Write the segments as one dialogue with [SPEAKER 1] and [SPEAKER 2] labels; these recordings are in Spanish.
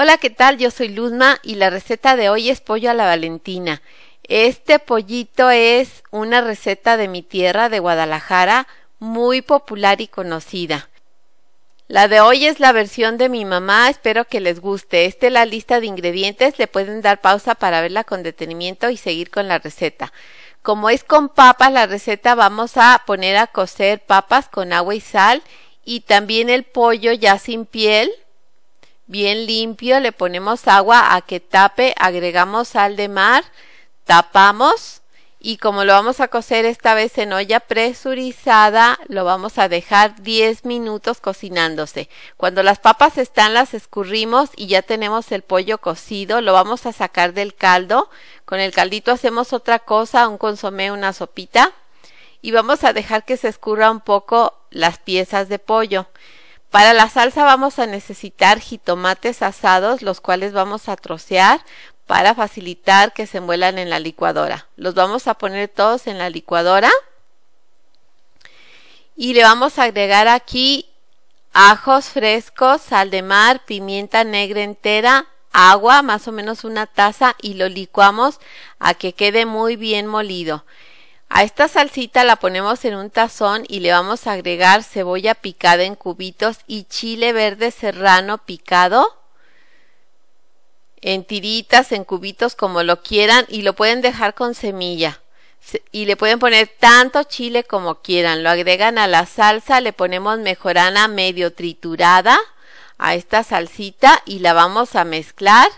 [SPEAKER 1] Hola, ¿qué tal? Yo soy Luzma y la receta de hoy es pollo a la Valentina. Este pollito es una receta de mi tierra de Guadalajara muy popular y conocida. La de hoy es la versión de mi mamá, espero que les guste. Esta es la lista de ingredientes, le pueden dar pausa para verla con detenimiento y seguir con la receta. Como es con papas la receta, vamos a poner a cocer papas con agua y sal y también el pollo ya sin piel bien limpio, le ponemos agua a que tape, agregamos sal de mar, tapamos y como lo vamos a cocer esta vez en olla presurizada, lo vamos a dejar 10 minutos cocinándose. Cuando las papas están, las escurrimos y ya tenemos el pollo cocido, lo vamos a sacar del caldo. Con el caldito hacemos otra cosa, un consomé, una sopita y vamos a dejar que se escurra un poco las piezas de pollo. Para la salsa vamos a necesitar jitomates asados, los cuales vamos a trocear para facilitar que se muelan en la licuadora. Los vamos a poner todos en la licuadora y le vamos a agregar aquí ajos frescos, sal de mar, pimienta negra entera, agua, más o menos una taza y lo licuamos a que quede muy bien molido. A esta salsita la ponemos en un tazón y le vamos a agregar cebolla picada en cubitos y chile verde serrano picado en tiritas, en cubitos, como lo quieran y lo pueden dejar con semilla. Y le pueden poner tanto chile como quieran. Lo agregan a la salsa, le ponemos mejorana medio triturada a esta salsita y la vamos a mezclar.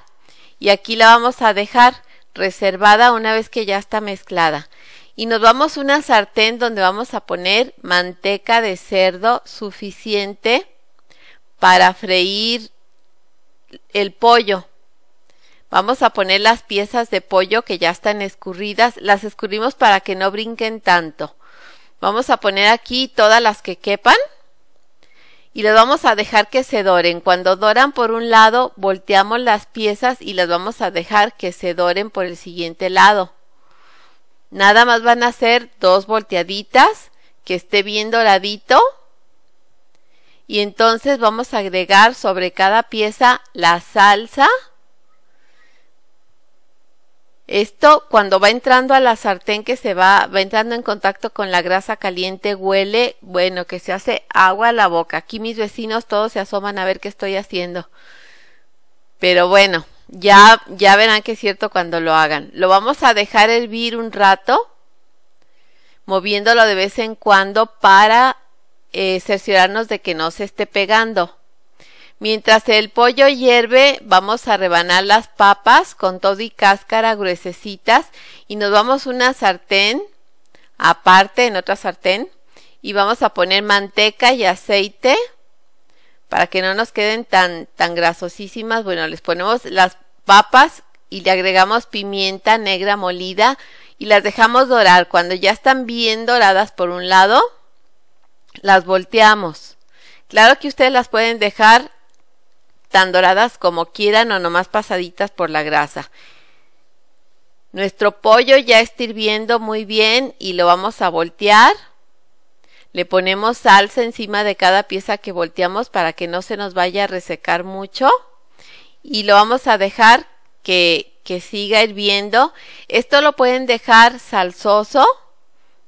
[SPEAKER 1] Y aquí la vamos a dejar reservada una vez que ya está mezclada y nos vamos a una sartén donde vamos a poner manteca de cerdo suficiente para freír el pollo. Vamos a poner las piezas de pollo que ya están escurridas, las escurrimos para que no brinquen tanto. Vamos a poner aquí todas las que quepan y las vamos a dejar que se doren. Cuando doran por un lado, volteamos las piezas y las vamos a dejar que se doren por el siguiente lado. Nada más van a hacer dos volteaditas, que esté bien doradito. Y entonces vamos a agregar sobre cada pieza la salsa. Esto cuando va entrando a la sartén que se va, va entrando en contacto con la grasa caliente, huele, bueno, que se hace agua a la boca. Aquí mis vecinos todos se asoman a ver qué estoy haciendo. Pero bueno, ya, ya verán que es cierto cuando lo hagan. Lo vamos a dejar hervir un rato, moviéndolo de vez en cuando para eh, cerciorarnos de que no se esté pegando. Mientras el pollo hierve, vamos a rebanar las papas con todo y cáscara gruesecitas y nos vamos una sartén aparte, en otra sartén, y vamos a poner manteca y aceite para que no nos queden tan, tan grasosísimas, bueno, les ponemos las papas y le agregamos pimienta negra molida y las dejamos dorar. Cuando ya están bien doradas por un lado, las volteamos. Claro que ustedes las pueden dejar tan doradas como quieran o nomás pasaditas por la grasa. Nuestro pollo ya está hirviendo muy bien y lo vamos a voltear le ponemos salsa encima de cada pieza que volteamos para que no se nos vaya a resecar mucho y lo vamos a dejar que, que siga hirviendo. Esto lo pueden dejar salsoso,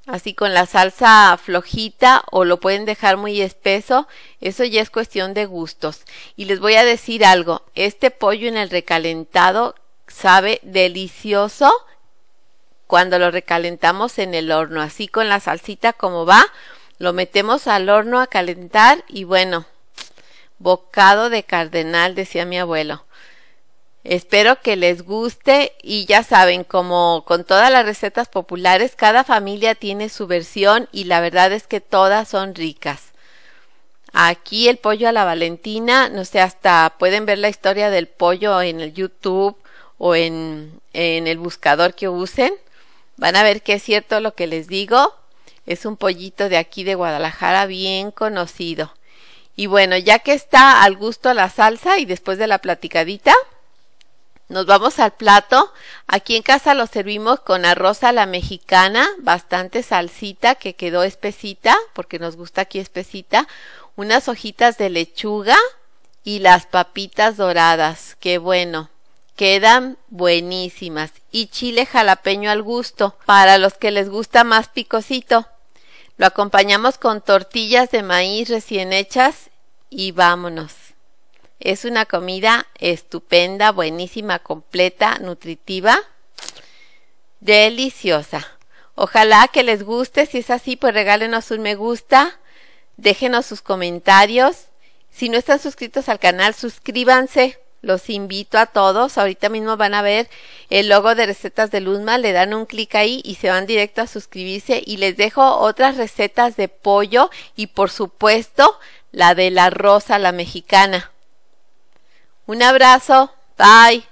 [SPEAKER 1] así con la salsa flojita o lo pueden dejar muy espeso, eso ya es cuestión de gustos. Y les voy a decir algo, este pollo en el recalentado sabe delicioso cuando lo recalentamos en el horno, así con la salsita como va, lo metemos al horno a calentar y bueno, bocado de cardenal, decía mi abuelo. Espero que les guste y ya saben, como con todas las recetas populares, cada familia tiene su versión y la verdad es que todas son ricas. Aquí el pollo a la Valentina, no sé, hasta pueden ver la historia del pollo en el YouTube o en, en el buscador que usen. Van a ver que es cierto lo que les digo. Es un pollito de aquí de Guadalajara bien conocido. Y bueno, ya que está al gusto la salsa y después de la platicadita, nos vamos al plato. Aquí en casa lo servimos con arroz a la mexicana, bastante salsita que quedó espesita, porque nos gusta aquí espesita, unas hojitas de lechuga y las papitas doradas. Qué bueno. Quedan buenísimas. Y chile jalapeño al gusto, para los que les gusta más picosito. Lo acompañamos con tortillas de maíz recién hechas y vámonos. Es una comida estupenda, buenísima, completa, nutritiva, deliciosa. Ojalá que les guste, si es así, pues regálenos un me gusta, déjenos sus comentarios. Si no están suscritos al canal, suscríbanse los invito a todos. Ahorita mismo van a ver el logo de recetas de Luzma. Le dan un clic ahí y se van directo a suscribirse. Y les dejo otras recetas de pollo y por supuesto la de la rosa, la mexicana. Un abrazo. Bye.